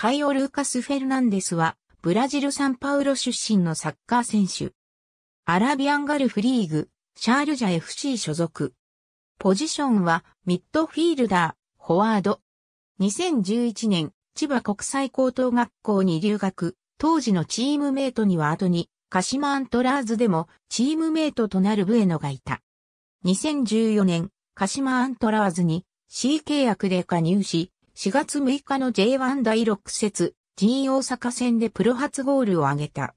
カイオ・ルーカス・フェルナンデスは、ブラジル・サンパウロ出身のサッカー選手。アラビアンガルフリーグ、シャールジャ FC 所属。ポジションは、ミッドフィールダー、フォワード。2011年、千葉国際高等学校に留学、当時のチームメイトには後に、カシマ・アントラーズでもチームメイトとなるブエノがいた。2014年、シマ・アントラーズに C 契約で加入し、4月6日の J1 第6節、G 大阪戦でプロ初ゴールを挙げた。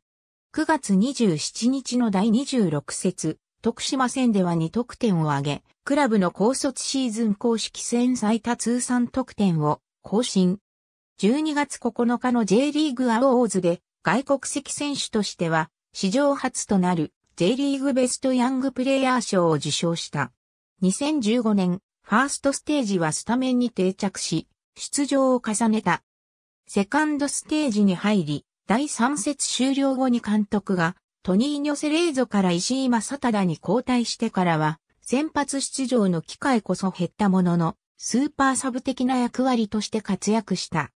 9月27日の第26節、徳島戦では2得点を挙げ、クラブの高卒シーズン公式戦最多通算得点を更新。12月9日の J リーグアオーズで外国籍選手としては史上初となる J リーグベストヤングプレイヤー賞を受賞した。2015年、ファーストステージはスタメンに定着し、出場を重ねた。セカンドステージに入り、第3節終了後に監督がトニーニョセレーゾから石井正忠に交代してからは、先発出場の機会こそ減ったものの、スーパーサブ的な役割として活躍した。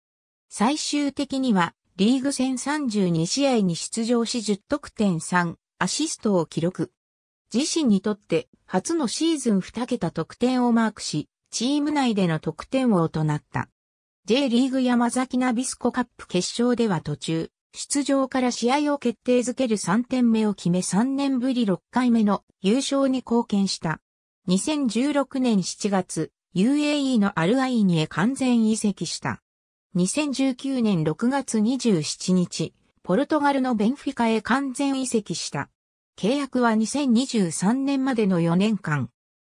最終的には、リーグ戦32試合に出場し10得点3、アシストを記録。自身にとって初のシーズン2桁得点をマークし、チーム内での得点王となった。J リーグ山崎ナビスコカップ決勝では途中、出場から試合を決定づける3点目を決め3年ぶり6回目の優勝に貢献した。2016年7月、UAE のアルアイニへ完全移籍した。2019年6月27日、ポルトガルのベンフィカへ完全移籍した。契約は2023年までの4年間、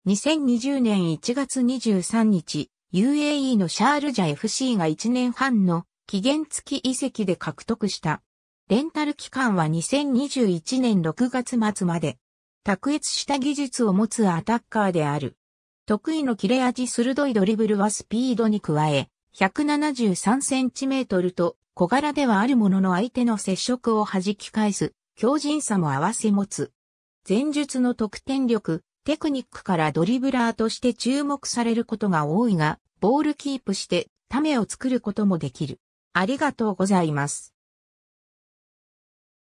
2020年1月23日、UAE のシャールジャ FC が1年半の期限付き移籍で獲得した。レンタル期間は2021年6月末まで。卓越した技術を持つアタッカーである。得意の切れ味鋭いドリブルはスピードに加え、173センチメートルと小柄ではあるものの相手の接触を弾き返す強靭さも合わせ持つ。前述の得点力、テクニックからドリブラーとして注目されることが多いが、ボールキープして、ためを作ることもできる。ありがとうございます。